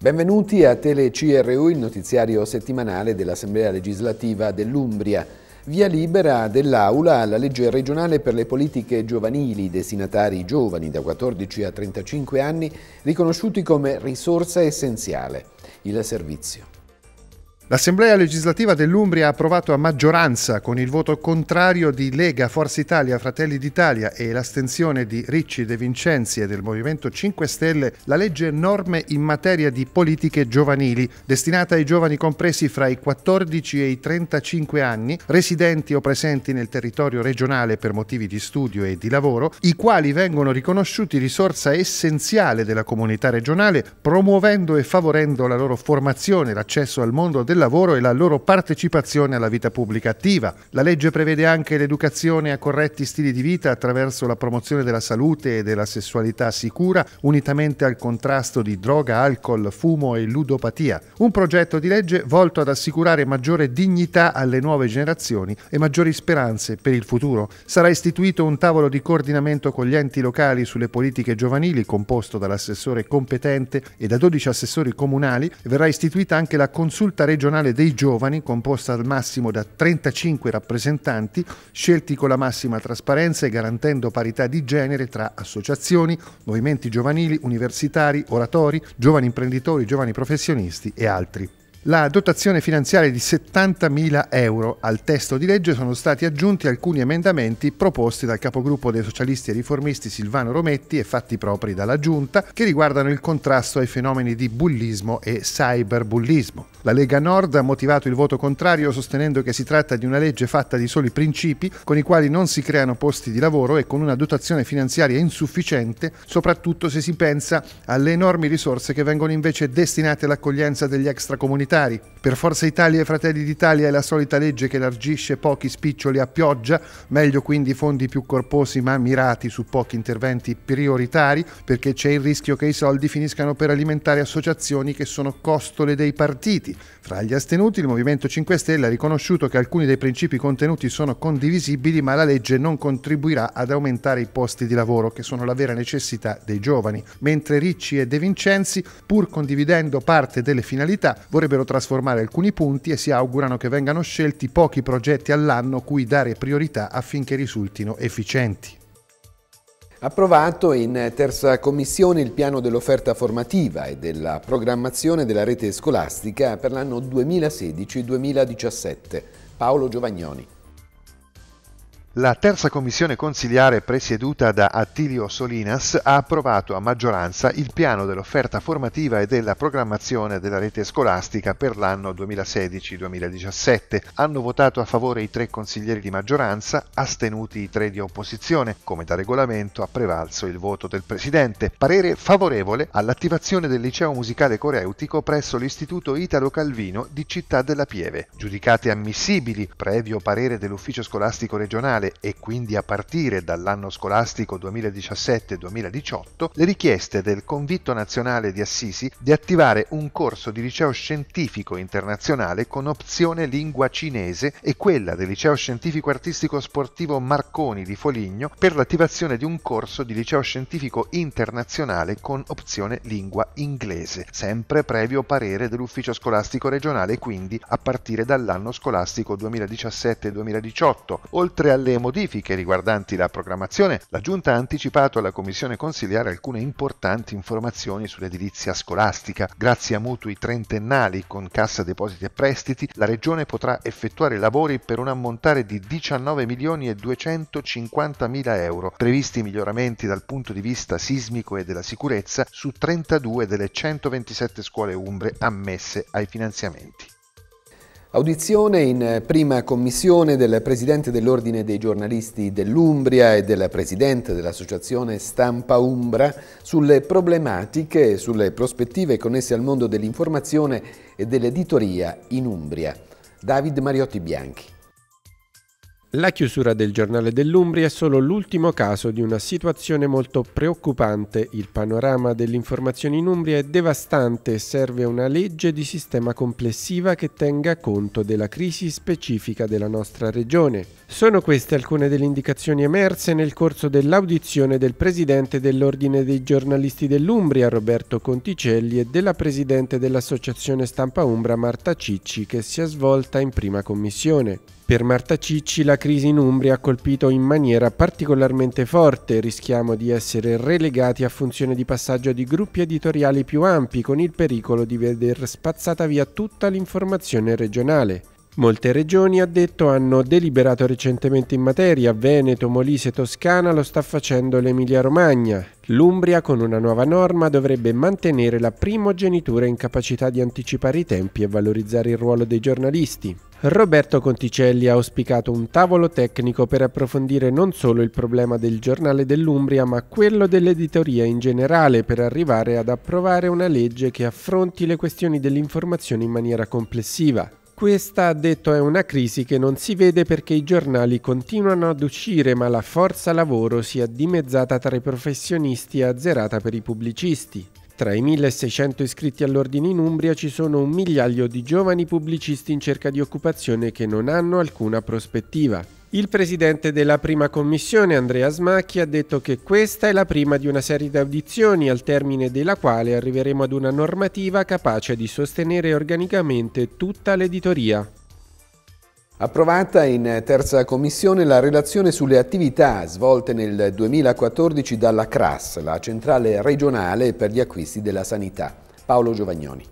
Benvenuti a TeleCRU, il notiziario settimanale dell'Assemblea legislativa dell'Umbria. Via libera dell'Aula alla legge regionale per le politiche giovanili, destinatari giovani da 14 a 35 anni, riconosciuti come risorsa essenziale. Il servizio. L'Assemblea legislativa dell'Umbria ha approvato a maggioranza, con il voto contrario di Lega, Forza Italia, Fratelli d'Italia e l'astensione di Ricci De Vincenzi e del Movimento 5 Stelle, la legge norme in materia di politiche giovanili, destinata ai giovani compresi fra i 14 e i 35 anni, residenti o presenti nel territorio regionale per motivi di studio e di lavoro, i quali vengono riconosciuti risorsa essenziale della comunità regionale, promuovendo e favorendo la loro formazione, l'accesso al mondo del del lavoro e la loro partecipazione alla vita pubblica attiva. La legge prevede anche l'educazione a corretti stili di vita attraverso la promozione della salute e della sessualità sicura, unitamente al contrasto di droga, alcol, fumo e ludopatia. Un progetto di legge volto ad assicurare maggiore dignità alle nuove generazioni e maggiori speranze per il futuro. Sarà istituito un tavolo di coordinamento con gli enti locali sulle politiche giovanili composto dall'assessore competente e da 12 assessori comunali. Verrà istituita anche la consulta regionale regionale dei giovani, composta al massimo da 35 rappresentanti, scelti con la massima trasparenza e garantendo parità di genere tra associazioni, movimenti giovanili, universitari, oratori, giovani imprenditori, giovani professionisti e altri la dotazione finanziaria di 70.000 euro al testo di legge sono stati aggiunti alcuni emendamenti proposti dal capogruppo dei socialisti e riformisti Silvano Rometti e fatti propri dalla Giunta che riguardano il contrasto ai fenomeni di bullismo e cyberbullismo. La Lega Nord ha motivato il voto contrario sostenendo che si tratta di una legge fatta di soli principi con i quali non si creano posti di lavoro e con una dotazione finanziaria insufficiente, soprattutto se si pensa alle enormi risorse che vengono invece destinate all'accoglienza degli extracomunitari militari. Per Forza Italia e Fratelli d'Italia è la solita legge che largisce pochi spiccioli a pioggia, meglio quindi fondi più corposi ma mirati su pochi interventi prioritari, perché c'è il rischio che i soldi finiscano per alimentare associazioni che sono costole dei partiti. Fra gli astenuti il Movimento 5 Stelle ha riconosciuto che alcuni dei principi contenuti sono condivisibili, ma la legge non contribuirà ad aumentare i posti di lavoro, che sono la vera necessità dei giovani, mentre Ricci e De Vincenzi, pur condividendo parte delle finalità, vorrebbero potrebbero trasformare alcuni punti e si augurano che vengano scelti pochi progetti all'anno cui dare priorità affinché risultino efficienti. Approvato in terza commissione il piano dell'offerta formativa e della programmazione della rete scolastica per l'anno 2016-2017. Paolo Giovagnoni. La terza commissione consiliare presieduta da Attilio Solinas ha approvato a maggioranza il piano dell'offerta formativa e della programmazione della rete scolastica per l'anno 2016-2017. Hanno votato a favore i tre consiglieri di maggioranza, astenuti i tre di opposizione, come da regolamento ha prevalso il voto del Presidente. Parere favorevole all'attivazione del liceo musicale coreutico presso l'Istituto Italo Calvino di Città della Pieve. Giudicate ammissibili, previo parere dell'ufficio scolastico regionale, iniziare e quindi a partire dall'anno scolastico 2017-2018 le richieste del Convitto Nazionale di Assisi di attivare un corso di liceo scientifico internazionale con opzione lingua cinese e quella del liceo scientifico artistico sportivo Marconi di Foligno per l'attivazione di un corso di liceo scientifico internazionale con opzione lingua inglese, sempre previo parere dell'ufficio scolastico regionale quindi a partire dall'anno scolastico 2017-2018, oltre alle le modifiche riguardanti la programmazione, la Giunta ha anticipato alla Commissione consiliare alcune importanti informazioni sull'edilizia scolastica. Grazie a mutui trentennali con Cassa Depositi e Prestiti, la Regione potrà effettuare lavori per un ammontare di 19 milioni e 250 mila euro, previsti miglioramenti dal punto di vista sismico e della sicurezza su 32 delle 127 scuole umbre ammesse ai finanziamenti. Audizione in eh, prima commissione del Presidente dell'Ordine dei giornalisti dell'Umbria e del Presidente dell'Associazione Stampa Umbra sulle problematiche e sulle prospettive connesse al mondo dell'informazione e dell'editoria in Umbria. David Mariotti Bianchi. La chiusura del giornale dell'Umbria è solo l'ultimo caso di una situazione molto preoccupante. Il panorama dell'informazione in Umbria è devastante e serve una legge di sistema complessiva che tenga conto della crisi specifica della nostra regione. Sono queste alcune delle indicazioni emerse nel corso dell'audizione del presidente dell'Ordine dei giornalisti dell'Umbria, Roberto Conticelli, e della presidente dell'Associazione Stampa Umbra, Marta Cicci, che si è svolta in prima commissione. Per Marta Cicci la crisi in Umbria ha colpito in maniera particolarmente forte, rischiamo di essere relegati a funzione di passaggio di gruppi editoriali più ampi con il pericolo di veder spazzata via tutta l'informazione regionale. Molte regioni, ha detto, hanno deliberato recentemente in materia, Veneto, Molise, Toscana lo sta facendo l'Emilia Romagna. L'Umbria con una nuova norma dovrebbe mantenere la primogenitura in capacità di anticipare i tempi e valorizzare il ruolo dei giornalisti. Roberto Conticelli ha auspicato un tavolo tecnico per approfondire non solo il problema del giornale dell'Umbria ma quello dell'editoria in generale per arrivare ad approvare una legge che affronti le questioni dell'informazione in maniera complessiva. Questa, ha detto, è una crisi che non si vede perché i giornali continuano ad uscire, ma la forza lavoro si è dimezzata tra i professionisti e azzerata per i pubblicisti. Tra i 1600 iscritti all'ordine in Umbria ci sono un migliaio di giovani pubblicisti in cerca di occupazione che non hanno alcuna prospettiva. Il presidente della prima commissione, Andrea Smacchi, ha detto che questa è la prima di una serie di audizioni al termine della quale arriveremo ad una normativa capace di sostenere organicamente tutta l'editoria. Approvata in terza commissione la relazione sulle attività svolte nel 2014 dalla CRAS, la centrale regionale per gli acquisti della sanità. Paolo Giovagnoni.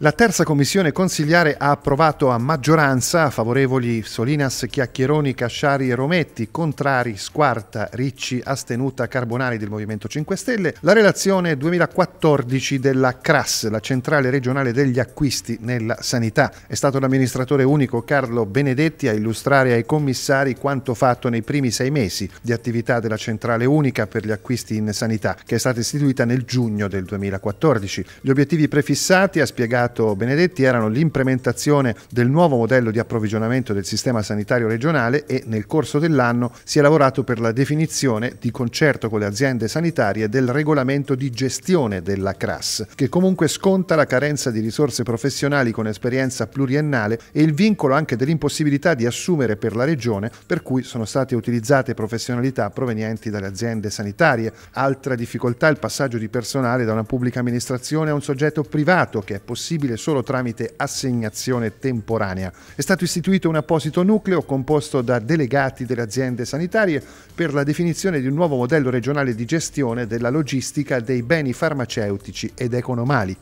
La terza commissione consigliare ha approvato a maggioranza favorevoli Solinas, Chiacchieroni, Casciari e Rometti, contrari Squarta, Ricci, Astenuta, Carbonari del Movimento 5 Stelle, la relazione 2014 della CRAS, la centrale regionale degli acquisti nella sanità. È stato l'amministratore unico Carlo Benedetti a illustrare ai commissari quanto fatto nei primi sei mesi di attività della centrale unica per gli acquisti in sanità, che è stata istituita nel giugno del 2014. Gli obiettivi prefissati, ha spiegato sindacato Benedetti erano l'implementazione del nuovo modello di approvvigionamento del sistema sanitario regionale e nel corso dell'anno si è lavorato per la definizione, di concerto con le aziende sanitarie, del regolamento di gestione della CRAS, che comunque sconta la carenza di risorse professionali con esperienza pluriennale e il vincolo anche dell'impossibilità di assumere per la regione, per cui sono state utilizzate professionalità provenienti dalle aziende sanitarie. Altra difficoltà è il passaggio di personale da una pubblica amministrazione a un soggetto privato che è possibile accessibile solo tramite assegnazione temporanea. È stato istituito un apposito nucleo composto da delegati delle aziende sanitarie per la definizione di un nuovo modello regionale di gestione della logistica dei beni farmaceutici ed economali.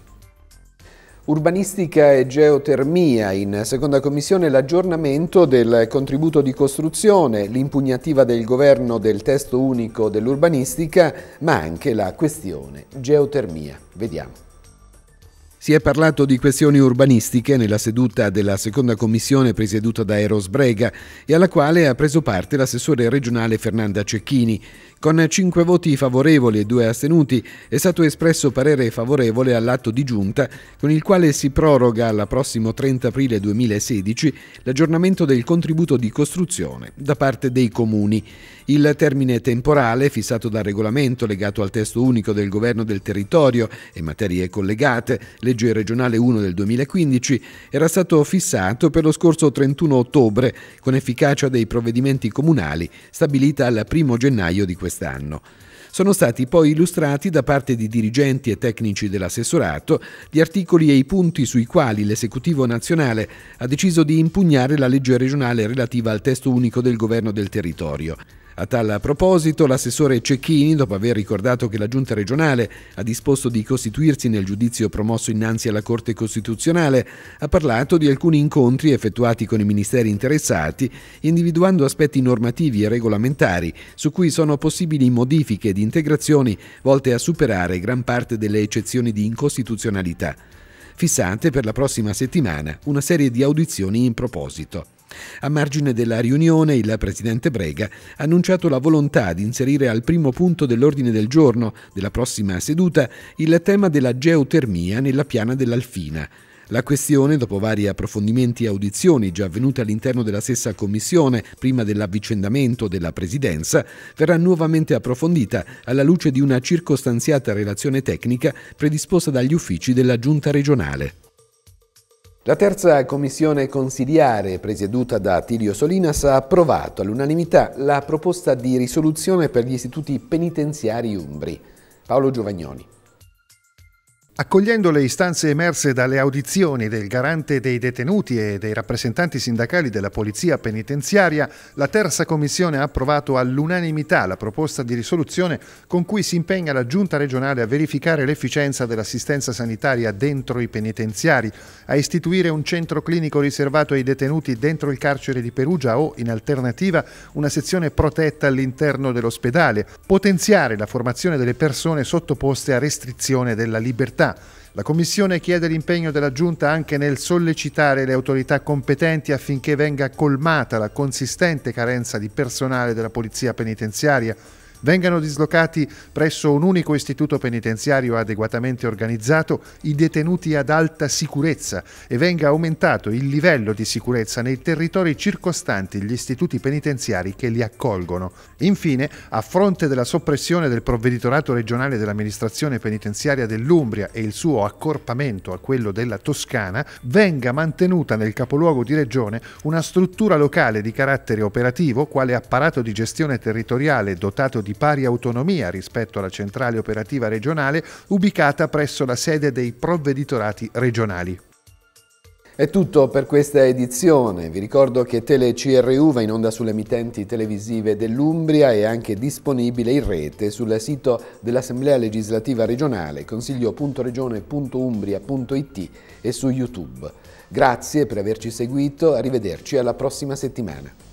Urbanistica e geotermia, in seconda commissione l'aggiornamento del contributo di costruzione, l'impugnativa del governo del testo unico dell'urbanistica, ma anche la questione geotermia. Vediamo. Si è parlato di questioni urbanistiche nella seduta della seconda commissione presieduta da Eros Brega e alla quale ha preso parte l'assessore regionale Fernanda Cecchini. Con cinque voti favorevoli e due astenuti è stato espresso parere favorevole all'atto di giunta con il quale si proroga al prossimo 30 aprile 2016 l'aggiornamento del contributo di costruzione da parte dei comuni. Il termine temporale fissato dal regolamento legato al testo unico del governo del territorio e materie collegate, le legge regionale 1 del 2015 era stato fissato per lo scorso 31 ottobre con efficacia dei provvedimenti comunali stabilita al 1 gennaio di quest'anno. Sono stati poi illustrati da parte di dirigenti e tecnici dell'assessorato gli articoli e i punti sui quali l'esecutivo nazionale ha deciso di impugnare la legge regionale relativa al testo unico del governo del territorio. A tal proposito, l'assessore Cecchini, dopo aver ricordato che la Giunta regionale ha disposto di costituirsi nel giudizio promosso innanzi alla Corte Costituzionale, ha parlato di alcuni incontri effettuati con i ministeri interessati, individuando aspetti normativi e regolamentari su cui sono possibili modifiche ed integrazioni volte a superare gran parte delle eccezioni di incostituzionalità fissate per la prossima settimana una serie di audizioni in proposito. A margine della riunione il presidente Brega ha annunciato la volontà di inserire al primo punto dell'ordine del giorno della prossima seduta il tema della geotermia nella piana dell'Alfina. La questione, dopo vari approfondimenti e audizioni già avvenute all'interno della stessa commissione prima dell'avvicendamento della presidenza, verrà nuovamente approfondita alla luce di una circostanziata relazione tecnica predisposta dagli uffici della giunta regionale. La terza commissione consiliare, presieduta da Tilio Solinas, ha approvato all'unanimità la proposta di risoluzione per gli istituti penitenziari umbri. Paolo Giovagnoni. Accogliendo le istanze emerse dalle audizioni del garante dei detenuti e dei rappresentanti sindacali della Polizia Penitenziaria, la terza commissione ha approvato all'unanimità la proposta di risoluzione con cui si impegna la Giunta regionale a verificare l'efficienza dell'assistenza sanitaria dentro i penitenziari, a istituire un centro clinico riservato ai detenuti dentro il carcere di Perugia o, in alternativa, una sezione protetta all'interno dell'ospedale, potenziare la formazione delle persone sottoposte a restrizione della libertà sanità. La Commissione chiede l'impegno della Giunta anche nel sollecitare le autorità competenti affinché venga colmata la consistente carenza di personale della Polizia penitenziaria Vengano dislocati presso un unico istituto penitenziario adeguatamente organizzato i detenuti ad alta sicurezza e venga aumentato il livello di sicurezza nei territori circostanti gli istituti penitenziari che li accolgono. Infine, a fronte della soppressione del provveditorato regionale dell'amministrazione penitenziaria dell'Umbria e il suo accorpamento a quello della Toscana, venga mantenuta nel capoluogo di regione una struttura locale di carattere operativo quale apparato di gestione territoriale dotato di pari autonomia rispetto alla centrale operativa regionale ubicata presso la sede dei provveditorati regionali. È tutto per questa edizione. Vi ricordo che TeleCRU va in onda sulle emittenti televisive dell'Umbria e è anche disponibile in rete sul sito dell'Assemblea legislativa regionale consiglio.regione.umbria.it e su YouTube. Grazie per averci seguito, arrivederci alla prossima settimana.